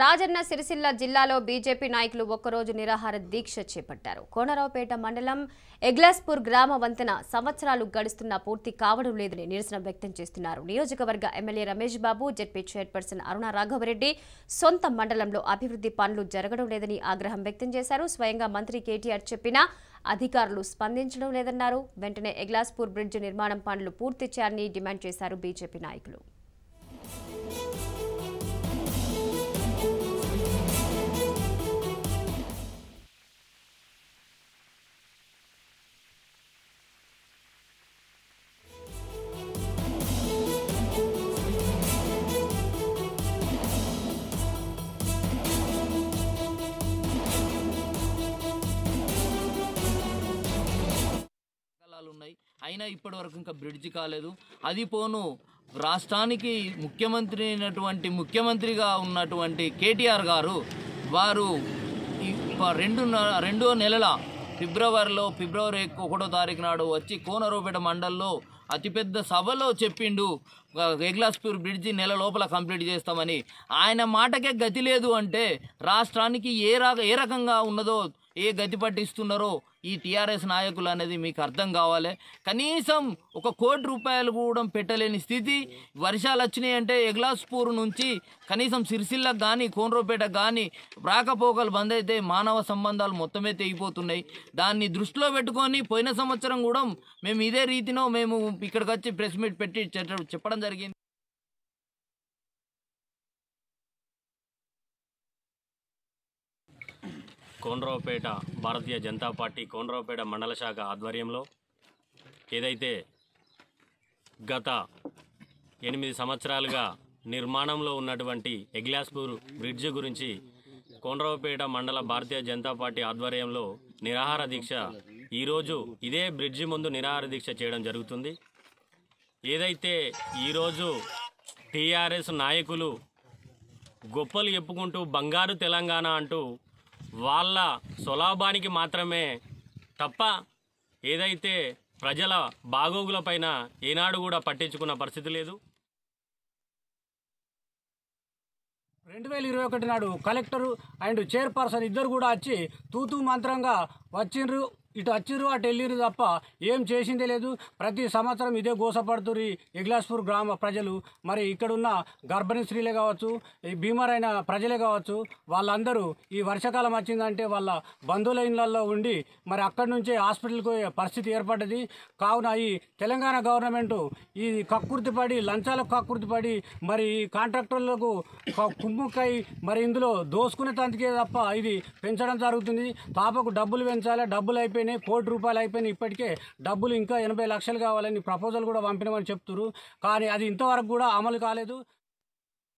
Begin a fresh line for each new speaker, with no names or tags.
రాజన్న సిరిసిల్ల జిల్లాలో బీజేపీ నాయకులు ఒక్కరోజు నిరాహార దీక్ష చేపట్టారు కోనరావుపేట మండలం ఎగ్లాస్పూర్ గ్రామ వంతెన సంవత్సరాలు గడుస్తున్నా పూర్తి కావడం లేదని నిరసన వ్యక్తం చేస్తున్నారు నియోజకవర్గ MLA Ramesh Babu ZP chairperson Aruna Raghava Reddy సొంత మండలంలో అభివృద్ధి పనులు జరగడం లేదని ఆగ్రహం వ్యక్తం చేశారు స్వయంగా మంత్రి కేటీఆర్ చెప్పినా అధికారులు స్పందించడం లేదన్నారు వెంటనే ఎగ్లాస్పూర్ బ్రిడ్జ్ నిర్మాణం పనులు పూర్తి చేయాలని డిమాండ్ చేశారు బీజేపీ నాయకులు
అయినా ఇప్పటి వరకు ఇంకా బ్రిడ్జ్ కాలేదు అది పోను రాష్ట్రానికి ముఖ్యమంత్రి అయినటువంటి ముఖ్యమంత్రిగా ఉన్నటువంటి కేటీఆర్ గారు వారు రెండు రెండో నెలల ఫిబ్రవరిలో ఫిబ్రవరి ఒకటో తారీఖు నాడు వచ్చి కోనరూపేట మండల్లో అతిపెద్ద సభలో చెప్పిండు ఎగ్లాస్పూర్ బ్రిడ్జి నెల లోపల కంప్లీట్ చేస్తామని ఆయన మాటకే గతి లేదు అంటే రాష్ట్రానికి ఏ రా ఏ రకంగా ఉన్నదో ఏ గతి పట్టిస్తున్నారో ఈ టీఆర్ఎస్ నాయకులు అనేది మీకు అర్థం కావాలి కనీసం ఒక కోటి రూపాయలు కూడా పెట్టలేని స్థితి వర్షాలు వచ్చినాయి అంటే ఎగ్లాస్పూర్ నుంచి కనీసం సిరిసిల్లకు కానీ కోనరోపేట కానీ రాకపోకలు బంద్ అయితే మానవ సంబంధాలు మొత్తమే తెగిపోతున్నాయి దాన్ని దృష్టిలో పెట్టుకొని పోయిన సంవత్సరం కూడా మేము ఇదే రీతిలో మేము ఇక్కడికి వచ్చి ప్రెస్ మీట్ పెట్టి చెప్పడం జరిగింది
కోండ్రావుపేట భారతీయ జనతా పార్టీ కోండ్రావుపేట మండల శాఖ ఆధ్వర్యంలో ఏదైతే గత ఎనిమిది సంవత్సరాలుగా నిర్మాణంలో ఉన్నటువంటి ఎగ్లాస్పూర్ బ్రిడ్జ్ గురించి కోండ్రావుపేట మండల భారతీయ జనతా పార్టీ ఆధ్వర్యంలో నిరాహార దీక్ష ఈరోజు ఇదే బ్రిడ్జి ముందు నిరాహార దీక్ష చేయడం జరుగుతుంది ఏదైతే ఈరోజు టీఆర్ఎస్ నాయకులు గొప్పలు చెప్పుకుంటూ బంగారు తెలంగాణ అంటూ వాళ్ళ స్వలాభానికి మాత్రమే తప్ప ఏదైతే ప్రజల బాగోగులపైన ఏనాడు కూడా పట్టించుకున్న పరిస్థితి లేదు
రెండు వేల ఇరవై ఒకటి నాడు కలెక్టరు అండ్ చైర్పర్సన్ ఇద్దరు కూడా వచ్చి తూతూ మంత్రంగా వచ్చిండ్రు ఇటు వచ్చిర్రు అటు వెళ్ళిరు తప్ప ఏం చేసిందే లేదు ప్రతి సంవత్సరం ఇదే గోసపడుతురి ఇగ్లాస్పూర్ గ్రామ ప్రజలు మరి ఇక్కడున్న గర్భిణీ స్త్రీలే కావచ్చు ఈ బీమారైన ప్రజలే కావచ్చు వాళ్ళందరూ ఈ వర్షాకాలం వచ్చిందంటే వాళ్ళ బంధువుల ఇళ్లలో ఉండి మరి అక్కడి నుంచే హాస్పిటల్కి పోయే పరిస్థితి ఏర్పడ్డది కావున ఈ తెలంగాణ గవర్నమెంట్ ఈ కక్కుర్తిపడి లంచాలకు పడి మరి ఈ కాంట్రాక్టర్లకు కుమ్ముక్కై మరి ఇందులో దోసుకునే తంతికే తప్ప ఇది పెంచడం జరుగుతుంది పాపకు డబ్బులు పెంచాలి డబ్బులు అయిపోయి అయిపోయినాయి కోటి రూపాయలు అయిపోయినాయి ఇప్పటికే డబ్బులు ఇంకా ఎనభై లక్షలు కావాలని ప్రపోజల్ కూడా పంపినామని చెప్తున్నారు కానీ అది ఇంతవరకు కూడా అమలు కాలేదు